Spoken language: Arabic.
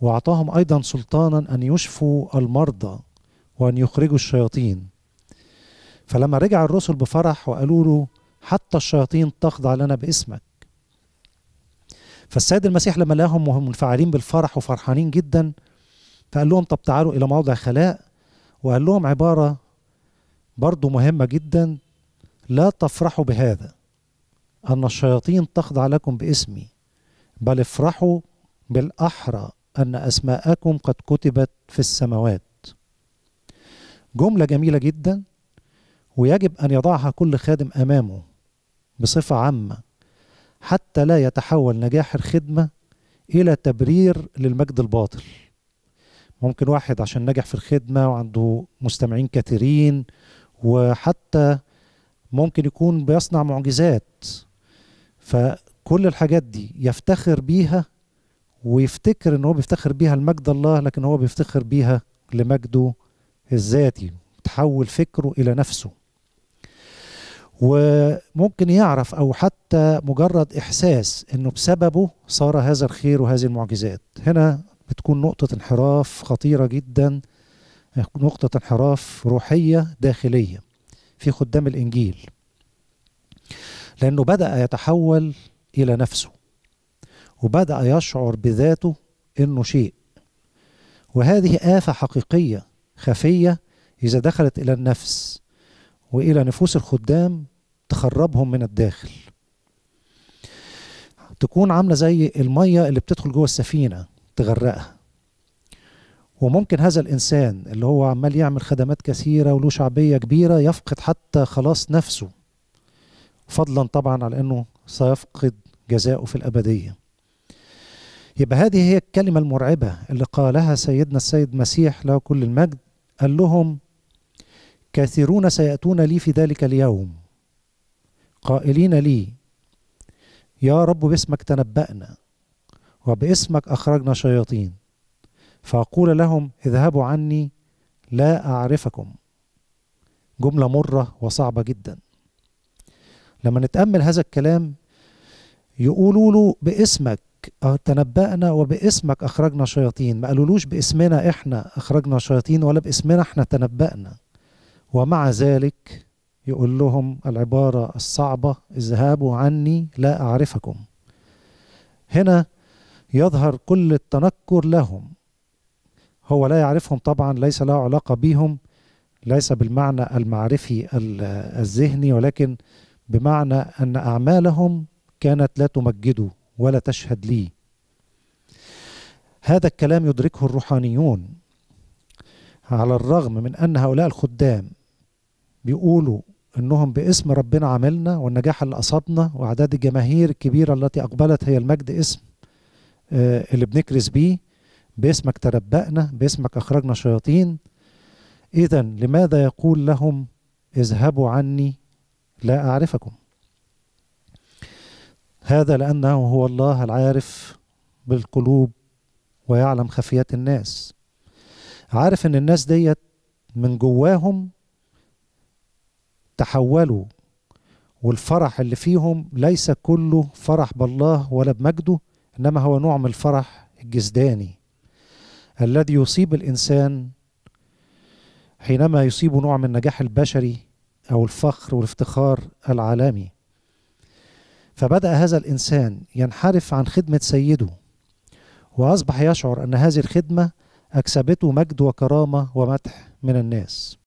وأعطاهم أيضا سلطانا أن يشفوا المرضى وأن يخرجوا الشياطين فلما رجع الرسل بفرح وقالوا له حتى الشياطين تخضع لنا باسمك فالسيد المسيح لما لاهم وهم منفعلين بالفرح وفرحانين جدا فقال لهم طب تعالوا إلى موضع خلاء وقال لهم عبارة برضو مهمة جدا لا تفرحوا بهذا أن الشياطين تخضع لكم باسمي بل افرحوا بالأحرى أن أسماءكم قد كتبت في السماوات جملة جميلة جدا ويجب أن يضعها كل خادم أمامه بصفة عامة حتى لا يتحول نجاح الخدمة إلى تبرير للمجد الباطل ممكن واحد عشان نجح في الخدمة وعنده مستمعين كثيرين وحتى ممكن يكون بيصنع معجزات فكل الحاجات دي يفتخر بيها ويفتكر ان هو بيفتخر بيها لمجد الله لكن هو بيفتخر بيها لمجده الذاتي تحول فكره الى نفسه وممكن يعرف او حتى مجرد احساس انه بسببه صار هذا الخير وهذه المعجزات هنا بتكون نقطه انحراف خطيره جدا نقطه انحراف روحيه داخليه في خدام الانجيل لانه بدا يتحول الى نفسه وبدأ يشعر بذاته إنه شيء وهذه آفة حقيقية خفية إذا دخلت إلى النفس وإلى نفوس الخدام تخربهم من الداخل تكون عاملة زي المية اللي بتدخل جوه السفينة تغرقها وممكن هذا الإنسان اللي هو عمال يعمل خدمات كثيرة وله شعبية كبيرة يفقد حتى خلاص نفسه فضلا طبعا على أنه سيفقد جزاؤه في الأبدية يبقى هذه هي الكلمة المرعبة اللي قالها سيدنا السيد مسيح له كل المجد قال لهم كثيرون سيأتون لي في ذلك اليوم قائلين لي يا رب باسمك تنبأنا وباسمك أخرجنا شياطين فأقول لهم اذهبوا عني لا أعرفكم جملة مرة وصعبة جدا لما نتأمل هذا الكلام يقولوا له باسمك آه، تنبأنا وباسمك أخرجنا شياطين ما قالولوش باسمنا إحنا أخرجنا شياطين ولا باسمنا إحنا تنبأنا ومع ذلك يقول لهم العبارة الصعبة اذهبوا عني لا أعرفكم هنا يظهر كل التنكر لهم هو لا يعرفهم طبعا ليس له علاقة بهم ليس بالمعنى المعرفي الذهني ولكن بمعنى أن أعمالهم كانت لا تمجده ولا تشهد لي هذا الكلام يدركه الروحانيون على الرغم من أن هؤلاء الخدام بيقولوا أنهم باسم ربنا عملنا والنجاح اللي أصابنا وأعداد الجماهير الكبيرة التي أقبلت هي المجد اسم آه، اللي بنكرس بيه باسمك تربأنا باسمك أخرجنا شياطين إذا لماذا يقول لهم اذهبوا عني لا أعرفكم هذا لأنه هو الله العارف بالقلوب ويعلم خفيات الناس عارف ان الناس ديت من جواهم تحولوا والفرح اللي فيهم ليس كله فرح بالله ولا بمجده انما هو نوع من الفرح الجسداني الذي يصيب الانسان حينما يصيب نوع من النجاح البشري او الفخر والافتخار العالمي فبدأ هذا الإنسان ينحرف عن خدمة سيده وأصبح يشعر أن هذه الخدمة أكسبته مجد وكرامة ومدح من الناس